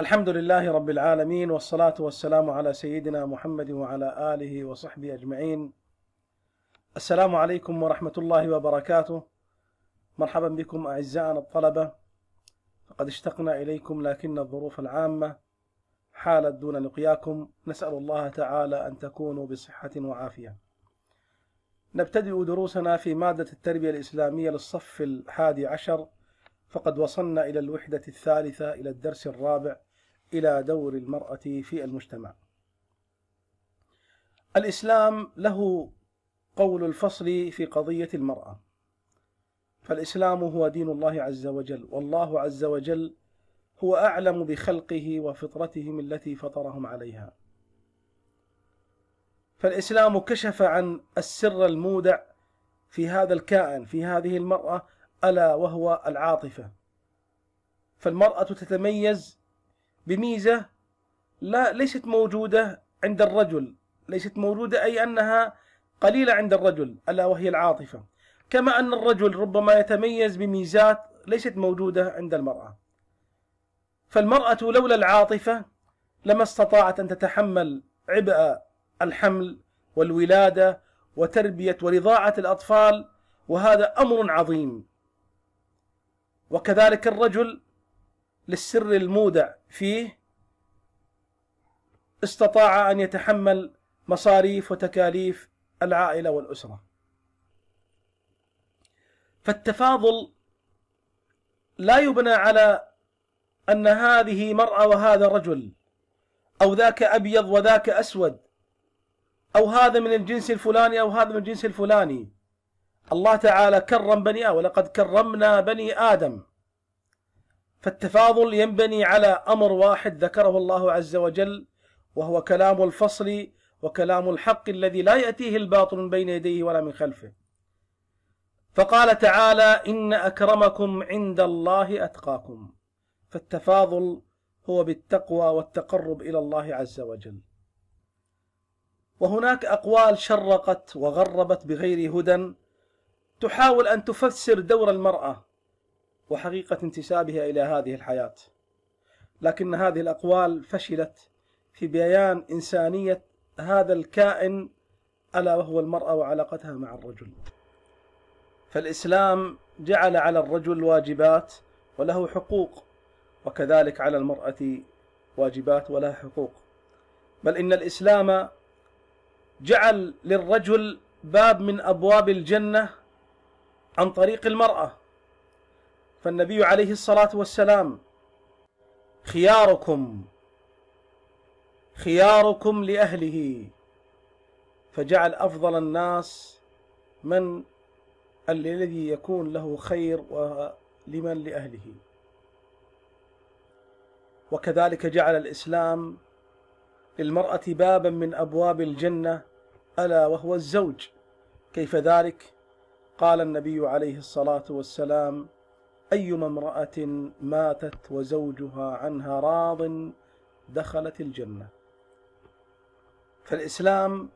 الحمد لله رب العالمين والصلاة والسلام على سيدنا محمد وعلى آله وصحبه أجمعين السلام عليكم ورحمة الله وبركاته مرحبا بكم أعزائنا الطلبة فقد اشتقنا إليكم لكن الظروف العامة حالت دون لقياكم نسأل الله تعالى أن تكونوا بصحة وعافية نبتدئ دروسنا في مادة التربية الإسلامية للصف الحادي عشر فقد وصلنا إلى الوحدة الثالثة إلى الدرس الرابع إلى دور المرأة في المجتمع الإسلام له قول الفصل في قضية المرأة فالإسلام هو دين الله عز وجل والله عز وجل هو أعلم بخلقه وفطرتهم التي فطرهم عليها فالإسلام كشف عن السر المودع في هذا الكائن في هذه المرأة ألا وهو العاطفة فالمرأة تتميز بميزة لا ليست موجودة عند الرجل ليست موجودة أي أنها قليلة عند الرجل ألا وهي العاطفة كما أن الرجل ربما يتميز بميزات ليست موجودة عند المرأة فالمرأة لولا العاطفة لما استطاعت أن تتحمل عبء الحمل والولادة وتربية ورضاعة الأطفال وهذا أمر عظيم وكذلك الرجل للسر المودع فيه استطاع أن يتحمل مصاريف وتكاليف العائلة والأسرة فالتفاضل لا يبنى على أن هذه مرأة وهذا رجل أو ذاك أبيض وذاك أسود أو هذا من الجنس الفلاني أو هذا من الجنس الفلاني الله تعالى كرم بني آدم ولقد كرمنا بني آدم فالتفاضل ينبني على امر واحد ذكره الله عز وجل وهو كلام الفصل وكلام الحق الذي لا ياتيه الباطل من بين يديه ولا من خلفه فقال تعالى ان اكرمكم عند الله اتقاكم فالتفاضل هو بالتقوى والتقرب الى الله عز وجل وهناك اقوال شرقت وغربت بغير هدى تحاول ان تفسر دور المراه وحقيقة انتسابها إلى هذه الحياة لكن هذه الأقوال فشلت في بيان إنسانية هذا الكائن ألا وهو المرأة وعلاقتها مع الرجل فالإسلام جعل على الرجل واجبات وله حقوق وكذلك على المرأة واجبات ولها حقوق بل إن الإسلام جعل للرجل باب من أبواب الجنة عن طريق المرأة فالنبي عليه الصلاة والسلام خياركم خياركم لأهله فجعل أفضل الناس من الذي يكون له خير ولمن لأهله وكذلك جعل الإسلام للمرأة بابا من أبواب الجنة ألا وهو الزوج كيف ذلك؟ قال النبي عليه الصلاة والسلام أيما امرأة ماتت وزوجها عنها راض دخلت الجنة فالإسلام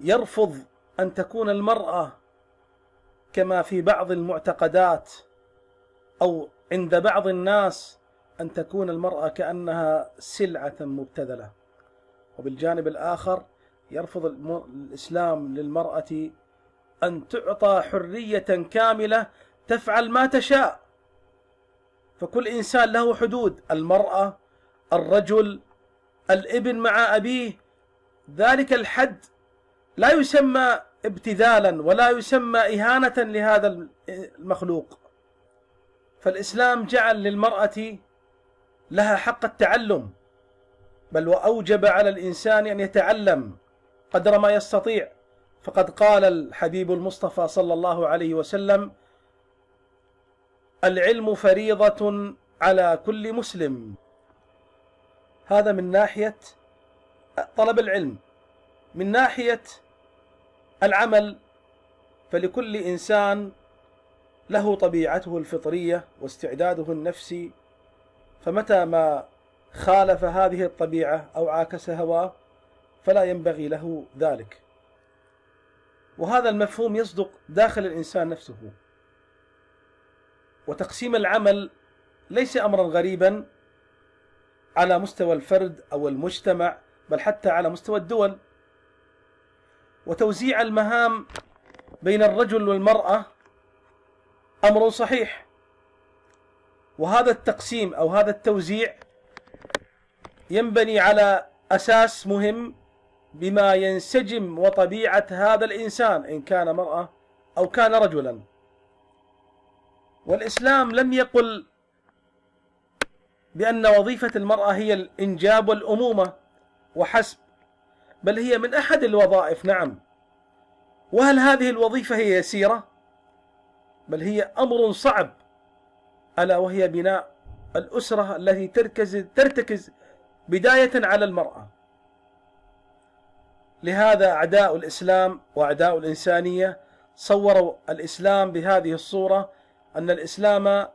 يرفض أن تكون المرأة كما في بعض المعتقدات أو عند بعض الناس أن تكون المرأة كأنها سلعة مبتذلة وبالجانب الآخر يرفض الإسلام للمرأة أن تعطى حرية كاملة تفعل ما تشاء فكل انسان له حدود المراه الرجل الابن مع ابيه ذلك الحد لا يسمى ابتذالا ولا يسمى اهانه لهذا المخلوق فالاسلام جعل للمراه لها حق التعلم بل واوجب على الانسان ان يتعلم قدر ما يستطيع فقد قال الحبيب المصطفى صلى الله عليه وسلم العلم فريضة على كل مسلم هذا من ناحية طلب العلم من ناحية العمل فلكل إنسان له طبيعته الفطرية واستعداده النفسي فمتى ما خالف هذه الطبيعة أو عاكس هواه فلا ينبغي له ذلك وهذا المفهوم يصدق داخل الإنسان نفسه وتقسيم العمل ليس أمرا غريبا على مستوى الفرد أو المجتمع بل حتى على مستوى الدول وتوزيع المهام بين الرجل والمرأة أمر صحيح وهذا التقسيم أو هذا التوزيع ينبني على أساس مهم بما ينسجم وطبيعة هذا الإنسان إن كان مرأة أو كان رجلاً والإسلام لم يقل بأن وظيفة المرأة هي الإنجاب والأمومة وحسب بل هي من أحد الوظائف نعم وهل هذه الوظيفة هي يسيرة؟ بل هي أمر صعب ألا وهي بناء الأسرة التي تركز ترتكز بداية على المرأة لهذا أعداء الإسلام وأعداء الإنسانية صوروا الإسلام بهذه الصورة أن الإسلام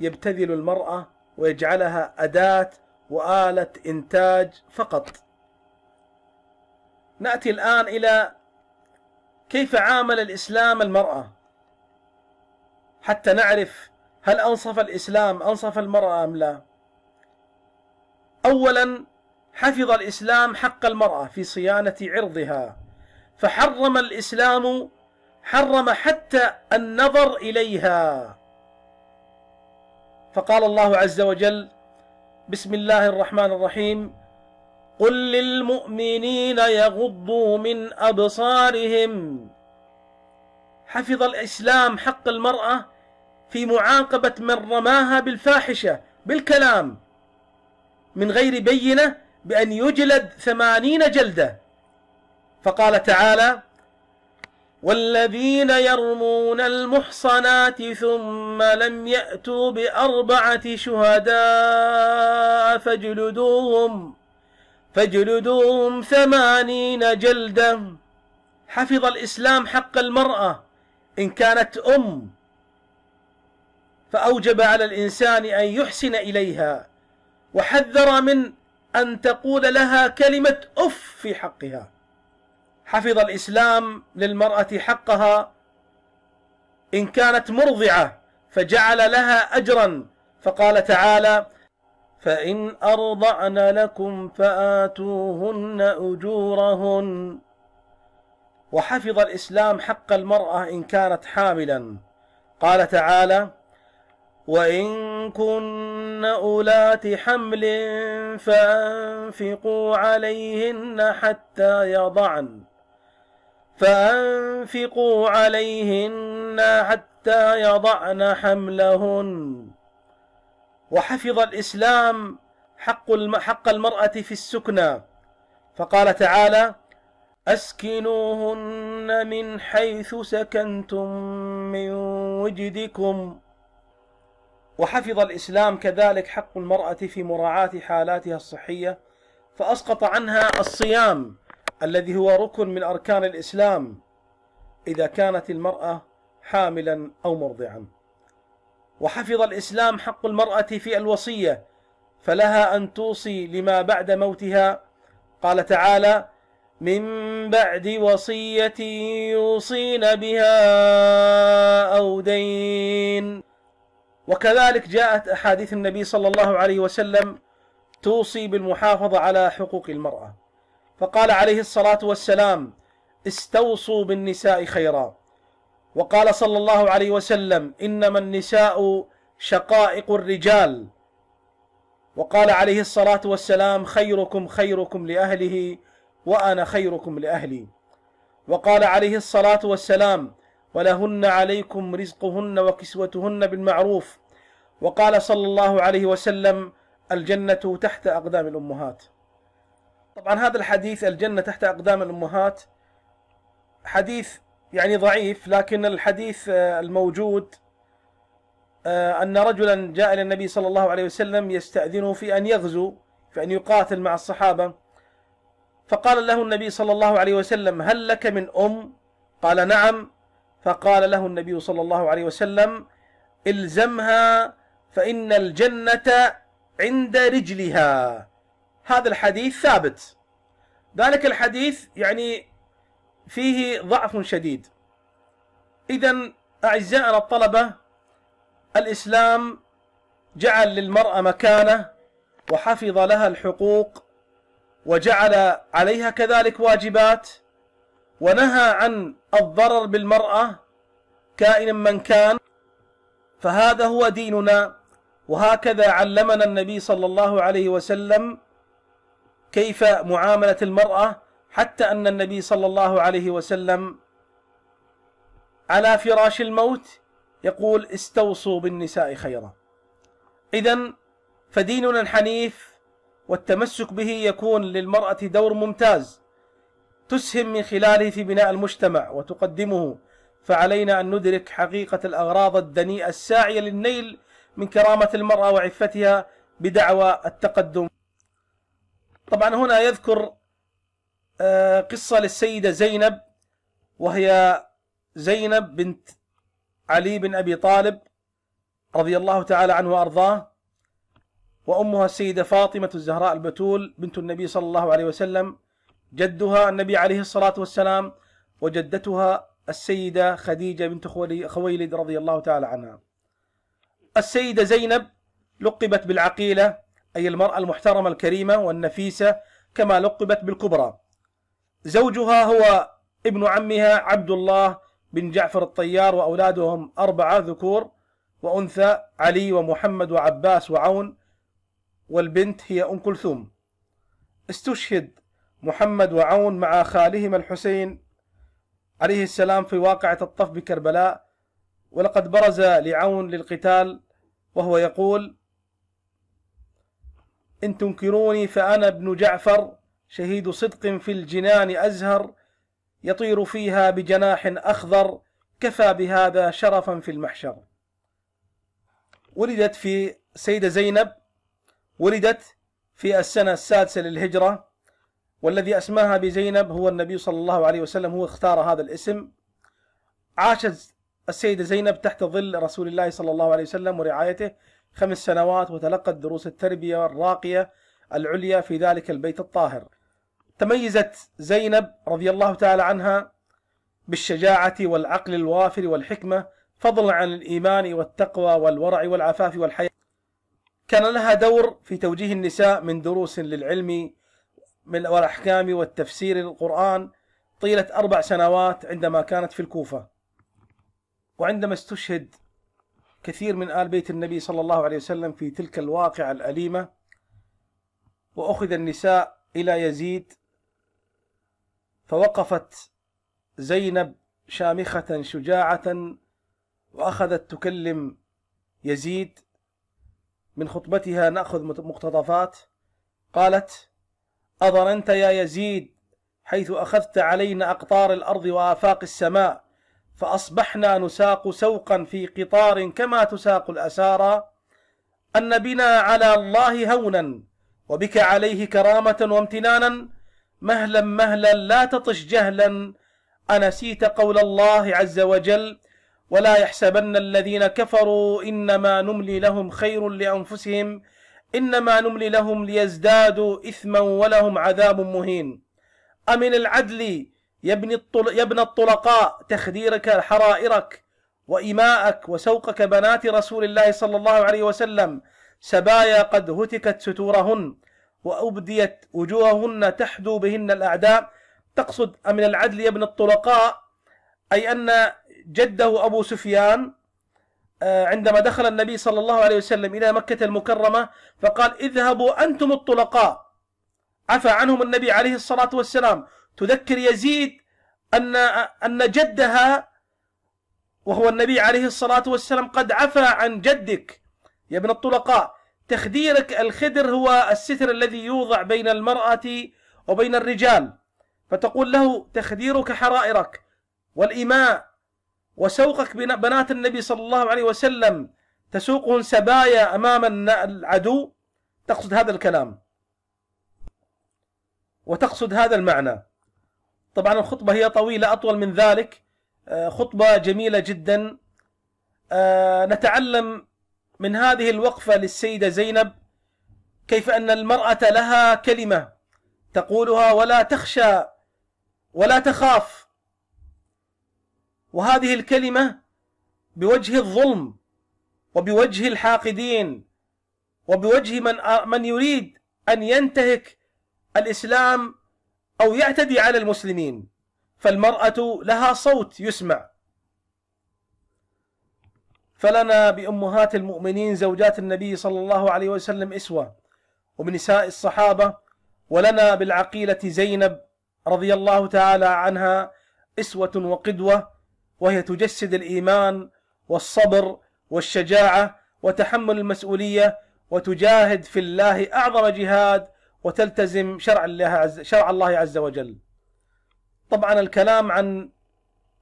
يبتذل المرأة ويجعلها أداة وآلة إنتاج فقط نأتي الآن إلى كيف عامل الإسلام المرأة حتى نعرف هل أنصف الإسلام أنصف المرأة أم لا أولا حفظ الإسلام حق المرأة في صيانة عرضها فحرم الإسلام حرم حتى النظر إليها فقال الله عز وجل بسم الله الرحمن الرحيم قل للمؤمنين يغضوا من أبصارهم حفظ الإسلام حق المرأة في معاقبة من رماها بالفاحشة بالكلام من غير بينة بأن يجلد ثمانين جلدة فقال تعالى والذين يرمون المحصنات ثم لم يأتوا بأربعة شهداء فاجلدوهم فاجلدوهم ثمانين جلدة حفظ الإسلام حق المرأة إن كانت أم فأوجب على الإنسان أن يحسن إليها وحذر من أن تقول لها كلمة أف في حقها حفظ الإسلام للمرأة حقها إن كانت مرضعة فجعل لها أجرا فقال تعالى فإن أرضعن لكم فآتوهن أجورهن وحفظ الإسلام حق المرأة إن كانت حاملا قال تعالى وإن كن أولات حمل فأنفقوا عليهن حتى يضعن فأنفقوا عليهن حتى يضعن حملهن وحفظ الإسلام حق حق المرأة في السكنى فقال تعالى أسكنوهن من حيث سكنتم من وجدكم وحفظ الإسلام كذلك حق المرأة في مراعاة حالاتها الصحية فأسقط عنها الصيام الذي هو ركن من أركان الإسلام إذا كانت المرأة حاملا أو مرضعا وحفظ الإسلام حق المرأة في الوصية فلها أن توصي لما بعد موتها قال تعالى من بعد وصية يوصين بها أو دين وكذلك جاءت أحاديث النبي صلى الله عليه وسلم توصي بالمحافظة على حقوق المرأة فقال عليه الصلاه والسلام استوصوا بالنساء خيرا وقال صلى الله عليه وسلم انما النساء شقائق الرجال وقال عليه الصلاه والسلام خيركم خيركم لاهله وانا خيركم لاهلي وقال عليه الصلاه والسلام ولهن عليكم رزقهن وكسوتهن بالمعروف وقال صلى الله عليه وسلم الجنه تحت اقدام الامهات طبعا هذا الحديث الجنة تحت أقدام الأمهات حديث يعني ضعيف لكن الحديث آه، الموجود آه، أن رجلا جاء إلى النبي صلى الله عليه وسلم يستأذنه في أن يغزو في أن يقاتل مع الصحابة فقال له النبي صلى الله عليه وسلم هل لك من أم؟ قال نعم فقال له النبي صلى الله عليه وسلم الزمها فإن الجنة عند رجلها هذا الحديث ثابت ذلك الحديث يعني فيه ضعف شديد إذا أعزائنا الطلبة الإسلام جعل للمرأة مكانة وحفظ لها الحقوق وجعل عليها كذلك واجبات ونهى عن الضرر بالمرأة كائنا من كان فهذا هو ديننا وهكذا علمنا النبي صلى الله عليه وسلم كيف معامله المراه حتى ان النبي صلى الله عليه وسلم على فراش الموت يقول استوصوا بالنساء خيرا اذا فديننا الحنيف والتمسك به يكون للمراه دور ممتاز تسهم من خلاله في بناء المجتمع وتقدمه فعلينا ان ندرك حقيقه الاغراض الدنيئه الساعيه للنيل من كرامه المراه وعفتها بدعوى التقدم طبعا هنا يذكر آه، قصة للسيدة زينب وهي زينب بنت علي بن أبي طالب رضي الله تعالى عنه وأرضاه وأمها السيدة فاطمة الزهراء البتول بنت النبي صلى الله عليه وسلم جدها النبي عليه الصلاة والسلام وجدتها السيدة خديجة بنت خويلد رضي الله تعالى عنها السيدة زينب لقبت بالعقيلة أي المرأة المحترمة الكريمة والنفيسة كما لقبت بالكبرى زوجها هو ابن عمها عبد الله بن جعفر الطيار وأولادهم أربعة ذكور وأنثى علي ومحمد وعباس وعون والبنت هي أم كلثوم استشهد محمد وعون مع خالهما الحسين عليه السلام في واقعة الطف بكربلاء ولقد برز لعون للقتال وهو يقول إن تنكروني فأنا ابن جعفر شهيد صدق في الجنان أزهر يطير فيها بجناح أخضر كفى بهذا شرفا في المحشر ولدت في سيدة زينب ولدت في السنة السادسة للهجرة والذي أسماها بزينب هو النبي صلى الله عليه وسلم هو اختار هذا الاسم عاشت السيدة زينب تحت ظل رسول الله صلى الله عليه وسلم ورعايته خمس سنوات وتلقت دروس التربية الراقية العليا في ذلك البيت الطاهر تميزت زينب رضي الله تعالى عنها بالشجاعة والعقل الوافر والحكمة فضلا عن الإيمان والتقوى والورع والعفاف والحياة كان لها دور في توجيه النساء من دروس للعلم والأحكام والتفسير للقرآن طيلة أربع سنوات عندما كانت في الكوفة وعندما استشهد كثير من آل بيت النبي صلى الله عليه وسلم في تلك الواقعة الأليمة وأخذ النساء إلى يزيد فوقفت زينب شامخة شجاعة وأخذت تكلم يزيد من خطبتها نأخذ مقتطفات قالت أظننت يا يزيد حيث أخذت علينا أقطار الأرض وآفاق السماء فأصبحنا نساق سوقا في قطار كما تساق الأسارى أن بنا على الله هونا وبك عليه كرامة وامتنانا مهلا مهلا لا تطش جهلا أنسيت قول الله عز وجل ولا يحسبن الذين كفروا إنما نملي لهم خير لأنفسهم إنما نملي لهم ليزدادوا إثما ولهم عذاب مهين أمن العدل يا ابن الطل... يا ابن الطلقاء تخديرك حرائرك وإماءك وسوقك بنات رسول الله صلى الله عليه وسلم سبايا قد هتكت ستورهن وأبديت وجوههن تحدو بهن الأعداء تقصد أمن العدل يا ابن الطلقاء أي أن جده أبو سفيان آه، عندما دخل النبي صلى الله عليه وسلم إلى مكة المكرمة فقال اذهبوا أنتم الطلقاء عفى عنهم النبي عليه الصلاة والسلام تذكر يزيد أن أن جدها وهو النبي عليه الصلاة والسلام قد عفى عن جدك يا ابن الطلقاء تخديرك الخدر هو الستر الذي يوضع بين المرأة وبين الرجال فتقول له تخديرك حرائرك والإماء وسوقك بنات النبي صلى الله عليه وسلم تسوقهن سبايا أمام العدو تقصد هذا الكلام وتقصد هذا المعنى طبعا الخطبة هي طويلة أطول من ذلك آه، خطبة جميلة جدا آه، نتعلم من هذه الوقفة للسيدة زينب كيف أن المرأة لها كلمة تقولها ولا تخشى ولا تخاف وهذه الكلمة بوجه الظلم وبوجه الحاقدين وبوجه من من يريد أن ينتهك الإسلام أو يعتدي على المسلمين فالمرأة لها صوت يسمع فلنا بأمهات المؤمنين زوجات النبي صلى الله عليه وسلم إسوة وبنساء الصحابة ولنا بالعقيلة زينب رضي الله تعالى عنها إسوة وقدوة وهي تجسد الإيمان والصبر والشجاعة وتحمل المسؤولية وتجاهد في الله أعظم جهاد وتلتزم شرع الله عز شرع الله عز وجل طبعا الكلام عن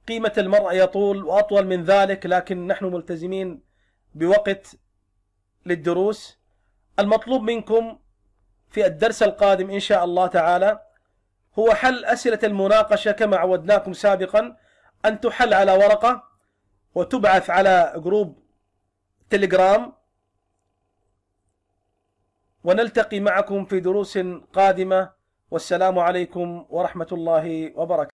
قيمة المرأة يطول وأطول من ذلك لكن نحن ملتزمين بوقت للدروس المطلوب منكم في الدرس القادم إن شاء الله تعالى هو حل أسئلة المناقشة كما عودناكم سابقا أن تحل على ورقة وتبعث على جروب تليجرام ونلتقي معكم في دروس قادمه والسلام عليكم ورحمه الله وبركاته